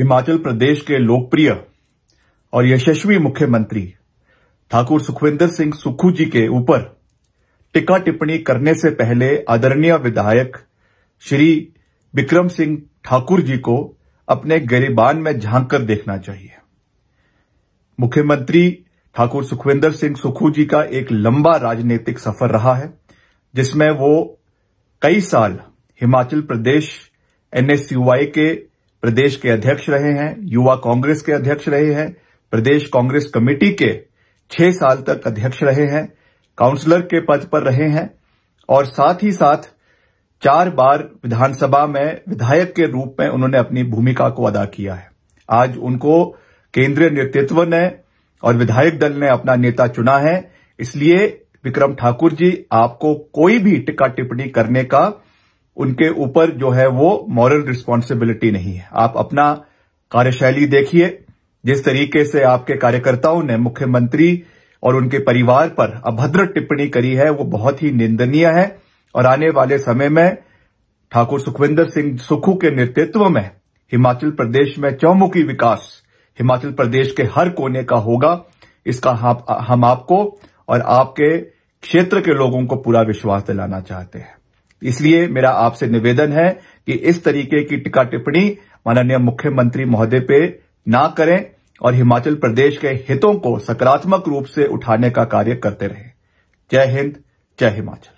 हिमाचल प्रदेश के लोकप्रिय और यशस्वी मुख्यमंत्री ठाकुर सुखविंदर सिंह सुक्खू जी के ऊपर टिका टिप्पणी करने से पहले आदरणीय विधायक श्री विक्रम सिंह ठाकुर जी को अपने गरीबान में झांक कर देखना चाहिए मुख्यमंत्री ठाकुर सुखविंदर सिंह सुक्खू जी का एक लंबा राजनीतिक सफर रहा है जिसमें वो कई साल हिमाचल प्रदेश एनएसयूआई के प्रदेश के अध्यक्ष रहे हैं युवा कांग्रेस के अध्यक्ष रहे हैं प्रदेश कांग्रेस कमेटी के छह साल तक अध्यक्ष रहे हैं काउंसलर के पद पर रहे हैं और साथ ही साथ चार बार विधानसभा में विधायक के रूप में उन्होंने अपनी भूमिका को अदा किया है आज उनको केंद्रीय नेतृत्व ने और विधायक दल ने अपना नेता चुना है इसलिए विक्रम ठाकुर जी आपको कोई भी टिक्का टिप्पणी करने का उनके ऊपर जो है वो मॉरल रिस्पॉन्सिबिलिटी नहीं है आप अपना कार्यशैली देखिए जिस तरीके से आपके कार्यकर्ताओं ने मुख्यमंत्री और उनके परिवार पर अभद्र टिप्पणी करी है वो बहुत ही निंदनीय है और आने वाले समय में ठाकुर सुखविंदर सिंह सुखू के नेतृत्व में हिमाचल प्रदेश में चौमुखी विकास हिमाचल प्रदेश के हर कोने का होगा इसका हम आपको और आपके क्षेत्र के लोगों को पूरा विश्वास दिलाना चाहते हैं इसलिए मेरा आपसे निवेदन है कि इस तरीके की टिका टिप्पणी माननीय मुख्यमंत्री महोदय पे ना करें और हिमाचल प्रदेश के हितों को सकारात्मक रूप से उठाने का कार्य करते रहें जय हिंद जय हिमाचल